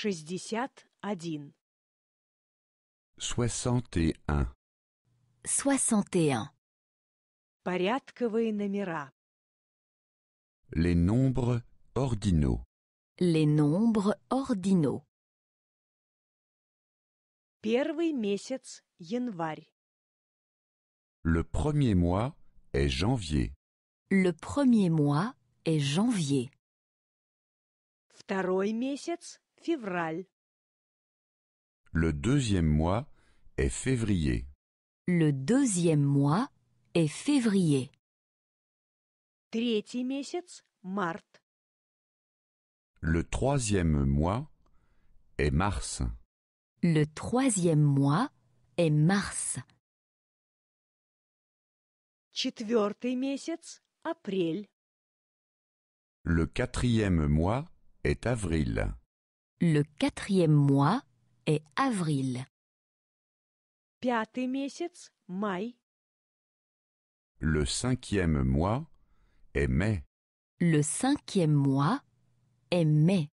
61. 61. 61. Порядковые номера. Les nombres ordinaux. Les nombres ordinaux. Первый месяц январь. Le premier mois est janvier. Le premier mois est janvier. Второй месяц le deuxième mois est février. Le deuxième mois est février. Le troisième mois est mars. Le troisième mois est mars. Le quatrième mois est avril. Le quatrième mois est avril. Le cinquième mois est mai. Le cinquième mois est mai.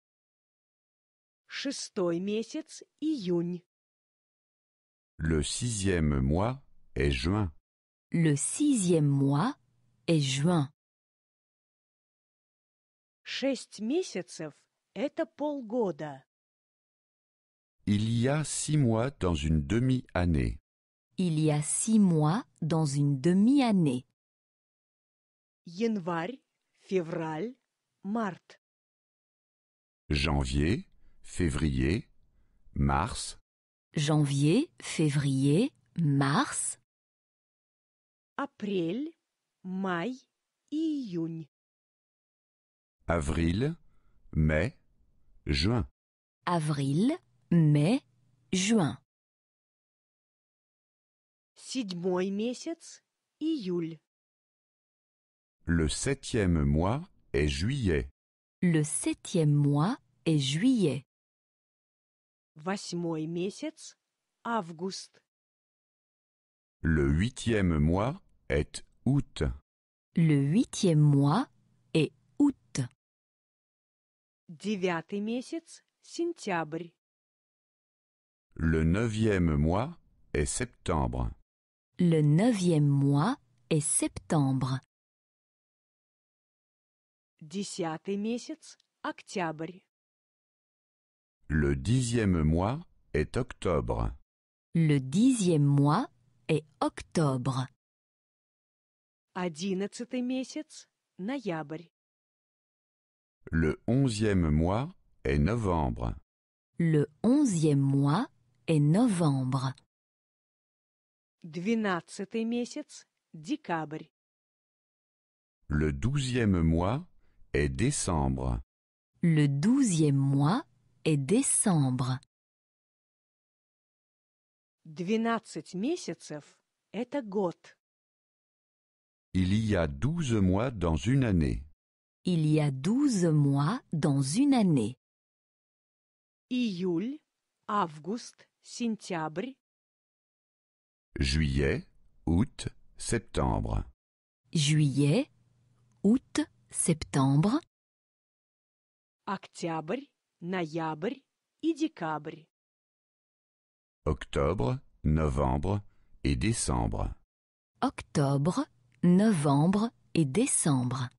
Le sixième mois est juin. Le sixième mois est juin. Il y a six mois dans une demi-année. Il y a six mois dans une demi-année. Январь, февраль, mars Janvier, février, mars. Janvier, février, mars. Avril, mai, juin. Avril, mai, juin, avril, mai, juin. Le septième mois est juillet. Le septième mois est juillet. Le huitième mois est août. Le huitième mois le neuvième mois est septembre. Le neuvième mois est septembre. Le dixième mois est octobre. Le dixième mois est octobre. Le onzième mois est novembre. Le onzième mois est novembre. Le douzième mois est décembre. Le douzième mois est décembre. Il y a douze mois dans une année. Il y a douze mois dans une année. august Juillet, août, septembre. Juillet, août, septembre. Octobre, novembre et décembre. Octobre, novembre et décembre.